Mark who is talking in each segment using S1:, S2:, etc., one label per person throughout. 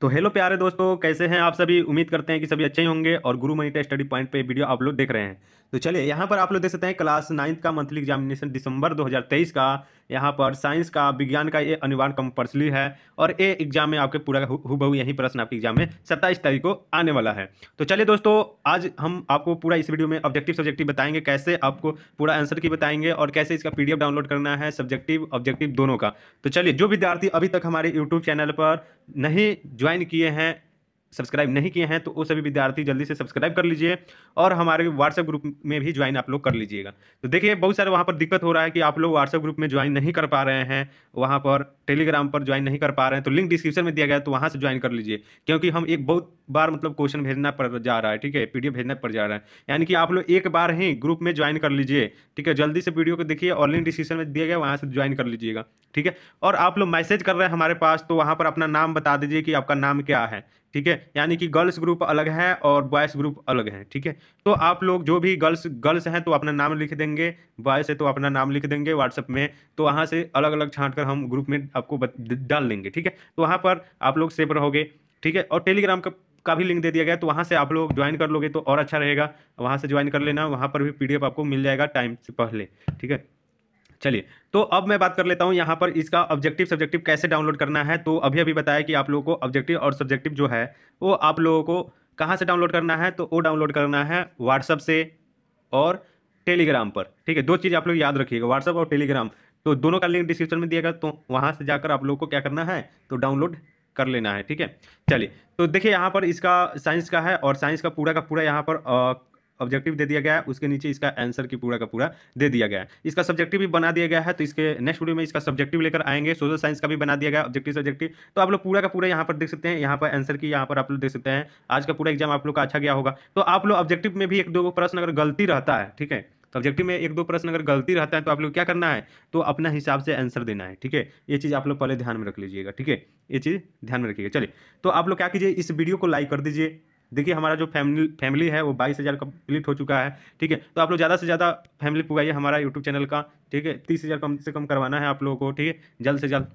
S1: तो हेलो प्यारे दोस्तों कैसे हैं आप सभी उम्मीद करते हैं कि सभी अच्छे ही होंगे और गुरु मनीटा स्टडी पॉइंट पे वीडियो आप लोग देख रहे हैं तो चलिए यहाँ पर आप लोग देख सकते हैं क्लास नाइन्थ का मंथली एग्जामिनेशन दिसंबर 2023 का यहाँ पर साइंस का विज्ञान का ये अनिवार्य कंपल्सरी है और ये एग्जाम में आपके पूरा हुबहू यही प्रश्न आपके एग्जाम में सत्ताईस तारीख को आने वाला है तो चलिए दोस्तों आज हम आपको पूरा इस वीडियो में ऑब्जेक्टिव सब्जेक्टिव बताएंगे कैसे आपको पूरा आंसर की बताएंगे और कैसे इसका पी डाउनलोड करना है सब्जेक्टिव ऑब्जेक्टिव दोनों का तो चलिए जो विद्यार्थी अभी तक हमारे यूट्यूब चैनल पर नहीं ज्वाइन ज्वाइन किए हैं सब्सक्राइब नहीं किए हैं तो वो सभी विद्यार्थी जल्दी से सब्सक्राइब कर लीजिए और हमारे व्हाट्सएप ग्रुप में भी ज्वाइन आप लोग कर लीजिएगा तो देखिए बहुत सारे वहाँ पर दिक्कत हो रहा है कि आप लोग व्हाट्सएप ग्रुप में ज्वाइन नहीं कर पा रहे हैं वहाँ पर टेलीग्राम पर ज्वाइन नहीं कर पा रहे हैं तो लिंक डिस्क्रिप्शन में दिया गया तो वहाँ से ज्वाइन कर लीजिए क्योंकि हम एक बहुत बार मतलब क्वेश्चन भेजना पड़ जा रहा है ठीक है पीडीएफ भेजना पड़ जा रहा है यानी कि आप लोग एक बार ही ग्रुप में ज्वाइन कर लीजिए ठीक है जल्दी से वीडियो को देखिए और लिंक डिस्क्रिप्शन में दिया गया वहाँ से ज्वाइन कर लीजिएगा ठीक है और आप लोग मैसेज कर रहे हैं हमारे पास तो वहाँ पर अपना नाम बता दीजिए कि आपका नाम क्या है ठीक है यानी कि गर्ल्स ग्रुप अलग है और बॉयज़ ग्रुप अलग है ठीक है तो आप लोग जो भी गर्ल्स गर्ल्स हैं तो अपना नाम लिख देंगे बॉयज़ है तो अपना नाम लिख देंगे व्हाट्सअप में तो वहाँ से अलग अलग छाँट कर हम ग्रुप में आपको डाल देंगे ठीक है तो वहाँ पर आप लोग सेफ रहोगे ठीक है और टेलीग्राम का का भी लिंक दे दिया गया तो वहाँ से आप लोग ज्वाइन कर लोगे तो और अच्छा रहेगा वहाँ से ज्वाइन कर लेना वहाँ पर भी पीडीएफ आपको मिल जाएगा टाइम से पहले ठीक है चलिए तो अब मैं बात कर लेता हूँ यहाँ पर इसका ऑब्जेक्टिव सब्जेक्टिव कैसे डाउनलोड करना है तो अभी अभी बताया कि आप लोगों को ऑब्जेक्टिव और सब्जेक्टिव जो है वो आप लोगों को कहाँ से डाउनलोड करना है तो वो डाउनलोड करना है व्हाट्सअप से और टेलीग्राम पर ठीक है दो चीज़ आप लोग याद रखिएगा व्हाट्सअप और टेलीग्राम तो दोनों का लिंक डिस्क्रिप्शन में दिया गया तो वहाँ से जाकर आप लोगों को क्या करना है तो डाउनलोड कर लेना है ठीक है चलिए तो देखिए यहाँ पर इसका साइंस का है और साइंस का पूरा का पूरा यहाँ पर ऑब्जेक्टिव दे दिया गया है उसके नीचे इसका आंसर की पूरा का पूरा दे दिया गया है इसका सब्जेक्टिव भी बना दिया गया है तो इसके नेक्स्ट वीडियो में इसका सब्जेक्टिव लेकर आएंगे सोशल साइंस का भी बना दिया गया ऑब्जेक्टिव सब्जेक्टिव तो आप लोग पूरा का पूरा यहाँ पर देख सकते हैं यहाँ पर आंसर की यहाँ पर आप लोग देख सकते हैं आज का पूरा एग्जाम आप लोग का अच्छा गया होगा तो आप लोग ऑब्जेक्टिव में भी एक दो प्रश्न अगर गलती रहता है ठीक है तो ऑब्जेक्टिव में एक दो प्रश्न अगर गलती रहता है तो आप लोग क्या करना है तो अपना हिसाब से आंसर देना है ठीक है ये चीज़ आप लोग पहले ध्यान में रख लीजिएगा ठीक है ये चीज़ ध्यान में रखिएगा चलिए तो आप लोग क्या कीजिए इस वीडियो को लाइक कर दीजिए देखिए हमारा जो फैमिली फैमिली है वो बाईस हज़ार कम्प्लीट हो चुका है ठीक है तो आप लोग ज़्यादा से ज़्यादा फैमिली पुगाइए हमारा यूट्यूब चैनल का ठीक है तीस हज़ार कम से कम करवाना है आप लोगों को ठीक है जल्द से जल्द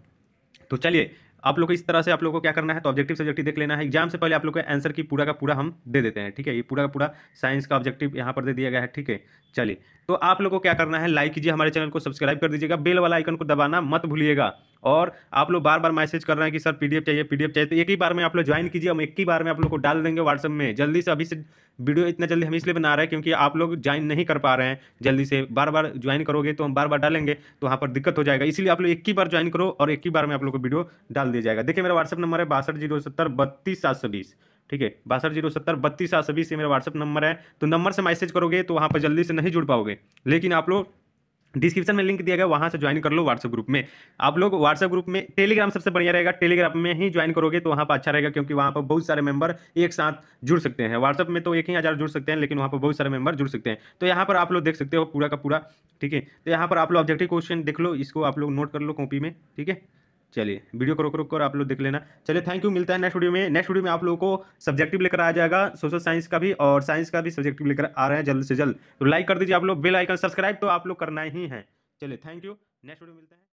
S1: तो चलिए आप लोग को इस तरह से आप लोग को क्या करना है तो ऑब्जेक्टिव सब्जेक्टिव देख लेना है एग्जाम से पहले आप लोग को आंसर की पूरा का पूरा हम दे देते हैं ठीक है ये पूरा का पूरा साइंस का ऑब्जेक्टिव यहाँ पर दे दिया गया है ठीक है चलिए तो आप लोग को क्या करना है लाइक कीजिए हमारे चैनल को सब्सक्राइब कर दीजिएगा बेल वाला आइकन को दबाना मत भूलिएगा और आप लोग बार बार मैसेज कर रहे हैं कि सर पी चाहिए पी चाहिए तो एक ही बार में आप लोग ज्वाइन कीजिए हम एक ही बार में आप लोग को डाल देंगे व्हाट्सअप में जल्दी से अभी से वीडियो इतना जल्दी हम इसलिए बना रहे हैं क्योंकि आप लोग ज्वाइन नहीं कर पा रहे हैं जल्दी से बार बार ज्वाइन करोगे तो हम बार बार डालेंगे तो वहाँ पर दिक्कत हो जाएगा इसलिए आप लोग एक ही बार ज्वाइन करो और एक ही बार में आप लोग को वीडियो डाल दिया जाएगा देखिए मेरा व्हाट्सअप नंबर है बासठ जीरो सत्तर बत्तीस सात सौ बीस ठीक है बासठ जीरो सत्तर बत्तीस सात सौ बीस ये मेरा व्हाट्सअप नंबर है तो नंबर से मैसेज करोगे तो वहाँ पर जल्दी से नहीं जुड़ पाओगे लेकिन आप लोग डिस्क्रिप्शन में लिंक दिया गया वहाँ से ज्वाइन कर लो व्हाट्सएप ग्रुप में आप लोग व्हाट्सएप ग्रुप में टेलीग्राम सबसे बढ़िया रहेगा टेलीग्राम में ही ज्वाइन करोगे तो वहाँ पर अच्छा रहेगा क्योंकि वहाँ पर बहुत सारे मेंबर एक साथ जुड़ सकते हैं व्हाट्सएप में तो एक ही हज़ार जुड़ सकते हैं लेकिन वहाँ पर बहुत सारे मेंबर जुड़ सकते हैं तो यहाँ पर आप लोग देख सकते हो पूरा का पूरा ठीक है तो यहाँ पर आप लोग ऑब्जेक्टिव क्वेश्चन देख लो इसको आप लोग नोट कर लो कॉपी में ठीक है चलिए वीडियो को रुक रुक कर आप लोग देख लेना चलिए थैंक यू मिलता है नेक्स्ट वीडियो में नेक्स्ट वीडियो में आप लोगों को सब्जेक्टिव लेकर आ जाएगा सोशल साइंस का भी और साइंस का भी सब्जेक्टिव लेकर आ रहे हैं जल्द से जल्द तो लाइक कर दीजिए आप लोग बेल आइकन सब्सक्राइब तो आप लोग करना ही है चलिए थैंक यू नेक्स्ट वीडियो मिलता है